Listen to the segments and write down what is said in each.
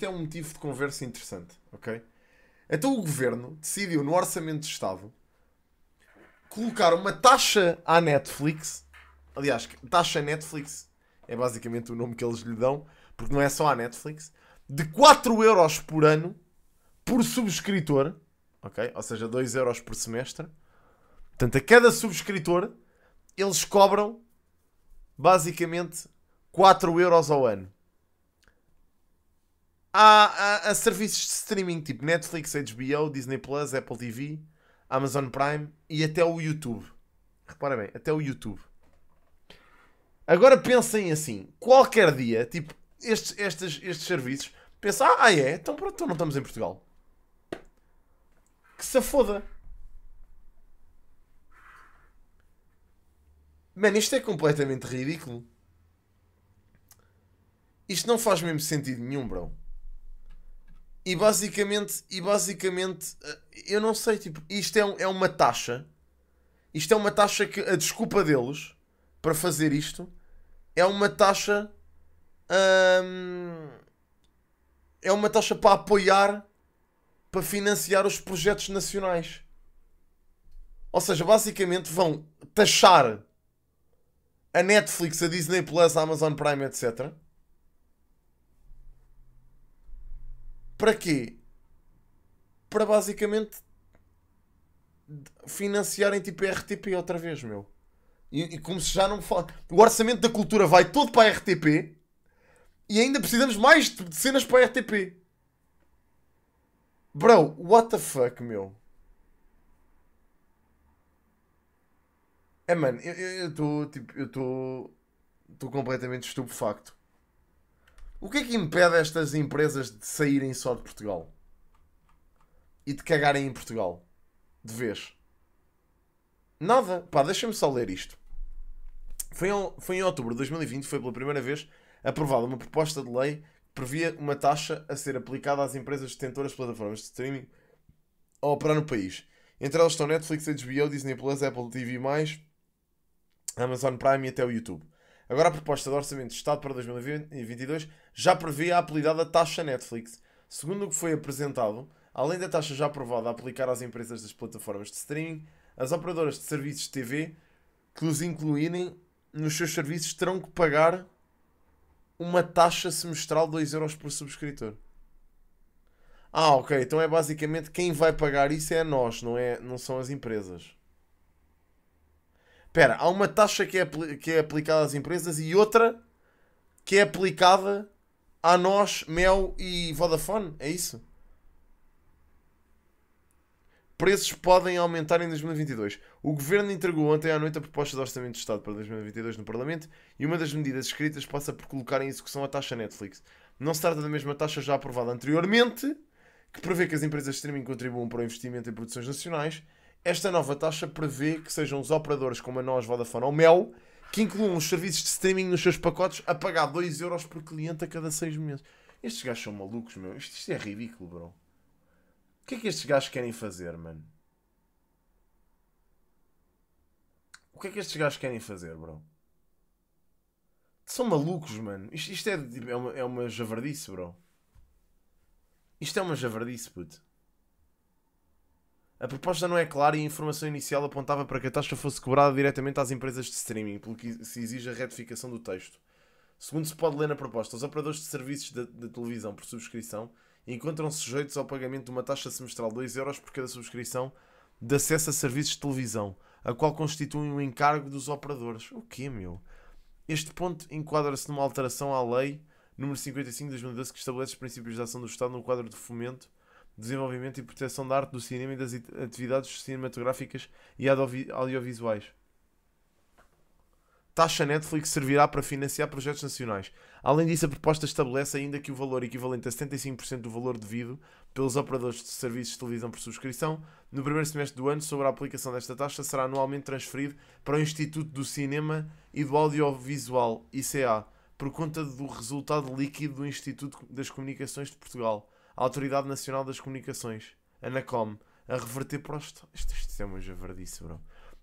isto é um motivo de conversa interessante, ok? Então o governo decidiu no orçamento de Estado colocar uma taxa à Netflix. Aliás, taxa Netflix é basicamente o nome que eles lhe dão, porque não é só à Netflix, de 4 euros por ano por subscritor, ok? Ou seja, 2 euros por semestre. Portanto, a cada subscritor eles cobram basicamente 4 euros ao ano há, há, há, serviços de streaming tipo Netflix, HBO, Disney Plus, Apple TV, Amazon Prime e até o YouTube. Repara bem, até o YouTube. Agora pensem assim: qualquer dia, tipo, estes, estes, estes serviços, pensam, ah, ah, é, então pronto, então não estamos em Portugal. Que se foda. Mano, isto é completamente ridículo. Isto não faz mesmo sentido nenhum, bro. E basicamente, e basicamente, eh, eu não sei, tipo, isto é, um, é uma taxa. Isto é uma taxa que a desculpa deles para fazer isto é uma taxa. Hum, é uma taxa para apoiar, para financiar os projetos nacionais. Ou seja, basicamente vão taxar a Netflix, a Disney Plus, a Amazon Prime, etc Para quê? Para basicamente financiarem tipo a RTP outra vez, meu. E, e como se já não fala. O orçamento da cultura vai todo para a RTP e ainda precisamos mais de cenas para a RTP. Bro, what the fuck, meu? É, mano, eu estou, tipo, eu estou completamente estupefacto. O que é que impede estas empresas de saírem só de Portugal? E de cagarem em Portugal? De vez? Nada. Pá, deixa-me só ler isto. Foi, foi em outubro de 2020, foi pela primeira vez aprovada uma proposta de lei que previa uma taxa a ser aplicada às empresas detentoras de plataformas de streaming a operar no país. Entre elas estão Netflix, HBO, Disney Apple TV+, Amazon Prime e até o YouTube. Agora a proposta de orçamento de Estado para 2022 já prevê a apelidada taxa Netflix. Segundo o que foi apresentado, além da taxa já aprovada a aplicar às empresas das plataformas de streaming, as operadoras de serviços de TV que os incluírem nos seus serviços terão que pagar uma taxa semestral de 2 euros por subscritor. Ah, ok. Então é basicamente quem vai pagar isso é nós, não, é, não são as empresas. Espera, há uma taxa que é, que é aplicada às empresas e outra que é aplicada a nós, Mel e Vodafone, é isso? Preços podem aumentar em 2022. O governo entregou ontem à noite a proposta de orçamento de Estado para 2022 no Parlamento e uma das medidas escritas passa por colocar em execução a taxa Netflix. Não se trata da mesma taxa já aprovada anteriormente, que prevê que as empresas de streaming contribuam para o investimento em produções nacionais esta nova taxa prevê que sejam os operadores como a nós, Vodafone ou Mel, que incluam os serviços de streaming nos seus pacotes a pagar 2 euros por cliente a cada 6 meses. Estes gajos são malucos, meu. Isto, isto é ridículo, bro. O que é que estes gajos querem fazer, mano? O que é que estes gajos querem fazer, bro? São malucos, mano. Isto, isto é, tipo, é, uma, é uma javardice, bro. Isto é uma javardice, puto. A proposta não é clara e a informação inicial apontava para que a taxa fosse cobrada diretamente às empresas de streaming, pelo que se exige a retificação do texto. Segundo se pode ler na proposta, os operadores de serviços de, televisão por subscrição encontram-se sujeitos ao pagamento de uma taxa semestral de 2 euros por cada subscrição de acesso a serviços de televisão, a qual constitui um encargo dos operadores. O quê, meu? Este ponto enquadra-se numa alteração à lei número 55 de 2012 que estabelece os princípios de ação do Estado no quadro de fomento desenvolvimento e proteção da arte do cinema e das atividades cinematográficas e audiovisuais. Taxa Netflix servirá para financiar projetos nacionais. Além disso, a proposta estabelece ainda que o valor equivalente a 75% do valor devido pelos operadores de serviços de televisão por subscrição no primeiro semestre do ano sobre a aplicação desta taxa será anualmente transferido para o Instituto do Cinema e do Audiovisual, ICA, por conta do resultado líquido do Instituto das Comunicações de Portugal a Autoridade Nacional das Comunicações, ANACOM, a reverter para os. Isto, isto é uma javardice, bro.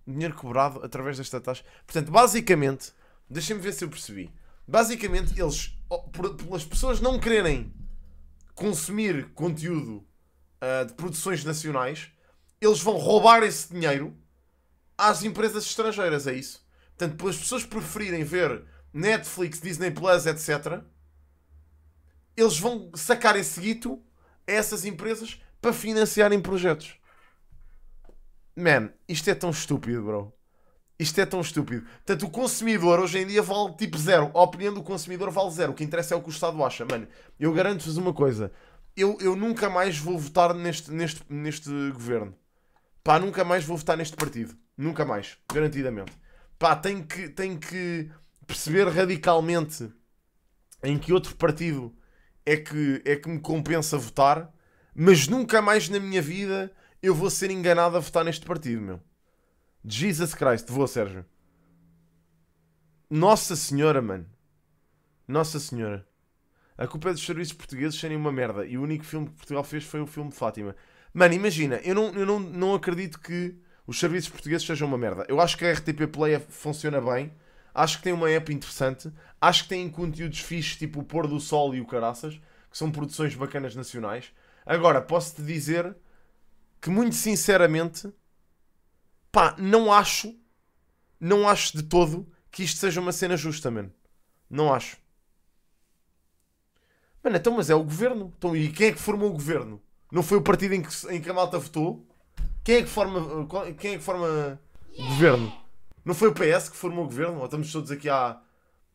Dinheiro cobrado através desta taxa. Portanto, basicamente, deixem-me ver se eu percebi. Basicamente, eles, por, pelas pessoas não quererem consumir conteúdo uh, de produções nacionais, eles vão roubar esse dinheiro às empresas estrangeiras, é isso? Portanto, pelas pessoas preferirem ver Netflix, Disney Plus, etc., eles vão sacar esse guito essas empresas para financiarem projetos. Man, isto é tão estúpido, bro. Isto é tão estúpido. Portanto, o consumidor hoje em dia vale tipo zero. A opinião do consumidor vale zero. O que interessa é o que o Estado acha, mano. Eu garanto-vos uma coisa. Eu, eu nunca mais vou votar neste, neste, neste governo. Pá, nunca mais vou votar neste partido. Nunca mais. Garantidamente. Pá, tenho que, tenho que perceber radicalmente em que outro partido é que, é que me compensa votar, mas nunca mais na minha vida eu vou ser enganado a votar neste partido, meu. Jesus Christ, vou, Sérgio. Nossa Senhora, mano. Nossa Senhora. A culpa é dos serviços portugueses serem uma merda. E o único filme que Portugal fez foi o filme de Fátima. Mano, imagina, eu não, eu não, não acredito que os serviços portugueses sejam uma merda. Eu acho que a RTP Play funciona bem Acho que tem uma app interessante. Acho que tem conteúdos fixos, tipo o Pôr do Sol e o Caraças, que são produções bacanas nacionais. Agora, posso-te dizer que, muito sinceramente, pá, não acho, não acho de todo que isto seja uma cena justa, mano. Não acho. Mano, então, mas é o governo. Então, e quem é que formou o governo? Não foi o partido em que, em que a malta votou? Quem é que forma, quem é que forma yeah. governo? Não foi o PS que formou o governo? Ou estamos todos aqui à,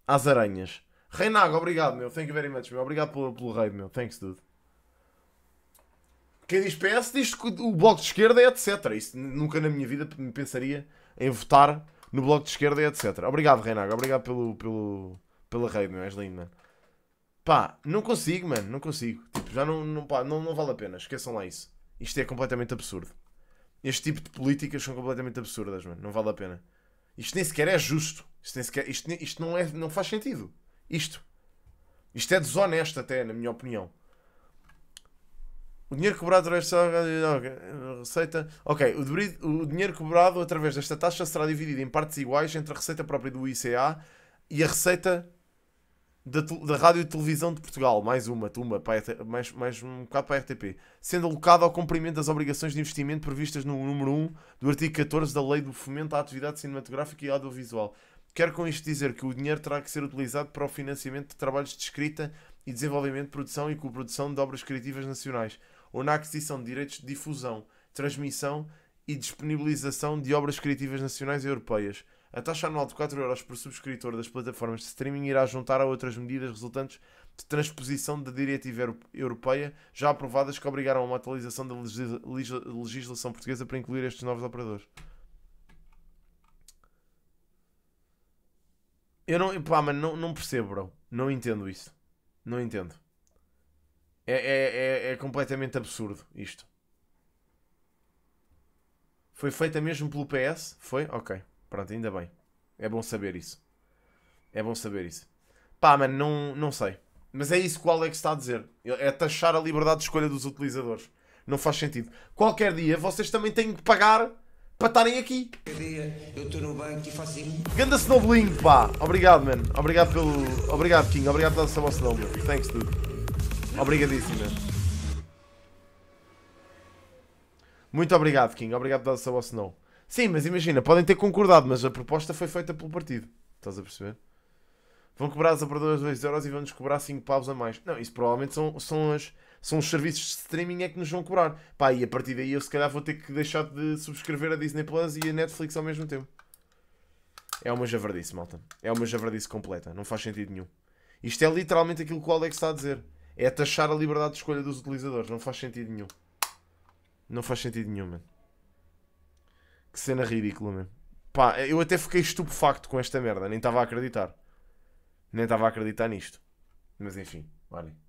às aranhas? Reinago, obrigado, meu. Thank you very much, meu. Obrigado pelo, pelo raid, meu. Thanks, dude. Quem diz PS diz que o Bloco de Esquerda é etc. Isso nunca na minha vida me pensaria em votar no Bloco de Esquerda é etc. Obrigado, Reinago. Obrigado pelo, pelo, pela raid, meu. És lindo, mano. Pá, não consigo, mano. Não consigo. Tipo, já não, não, pá, não, não vale a pena. Esqueçam lá isso. Isto é completamente absurdo. Este tipo de políticas são completamente absurdas, mano. Não vale a pena. Isto nem sequer é justo. Isto, nem sequer, isto, isto não, é, não faz sentido. Isto. Isto é desonesto, até, na minha opinião. O dinheiro cobrado através desta receita. Ok, o, debrido, o dinheiro cobrado através desta taxa será dividido em partes iguais entre a receita própria do ICA e a receita da, da Rádio e Televisão de Portugal, mais uma, uma para mais, mais um bocado para a RTP, sendo alocado ao cumprimento das obrigações de investimento previstas no número 1 do artigo 14 da Lei do Fomento à Atividade Cinematográfica e Audiovisual. Quero com isto dizer que o dinheiro terá que ser utilizado para o financiamento de trabalhos de escrita e desenvolvimento de produção e coprodução de obras criativas nacionais, ou na aquisição de direitos de difusão, transmissão e disponibilização de obras criativas nacionais e europeias a taxa anual de 4 euros por subscritor das plataformas de streaming irá juntar a outras medidas resultantes de transposição da diretiva europeia já aprovadas que obrigaram a uma atualização da legislação portuguesa para incluir estes novos operadores. Eu não, pá, mano, não, não percebo, bro. Não entendo isso. Não entendo. É, é, é, é, completamente absurdo isto. Foi feita mesmo pelo PS? Foi? Ok. Pronto, ainda bem. É bom saber isso. É bom saber isso. Pá, mano, não, não sei. Mas é isso que o Alex está a dizer. É taxar a liberdade de escolha dos utilizadores. Não faz sentido. Qualquer dia vocês também têm que pagar para estarem aqui. Eu estou no banco e faço ganda Snowbling, pá. Obrigado, mano. Obrigado pelo. Obrigado, King. Obrigado pela sua Snow. mano. Thanks, dude. Obrigadíssimo, Muito obrigado, King. Obrigado pela sua vossa nome. Sim, mas imagina, podem ter concordado, mas a proposta foi feita pelo partido. Estás a perceber? Vão cobrar as operadoras 2 euros e vão-nos cobrar 5 pavos a mais. Não, isso provavelmente são, são, as, são os serviços de streaming é que nos vão cobrar. Pá, e a partir daí eu se calhar vou ter que deixar de subscrever a Disney Plus e a Netflix ao mesmo tempo. É uma javardice, malta. É uma javardice completa. Não faz sentido nenhum. Isto é literalmente aquilo que o Alex está a dizer. É taxar a liberdade de escolha dos utilizadores. Não faz sentido nenhum. Não faz sentido nenhum, mano. Que cena ridícula mesmo. Pá, eu até fiquei estupefacto com esta merda, nem estava a acreditar. Nem estava a acreditar nisto. Mas enfim, olhem.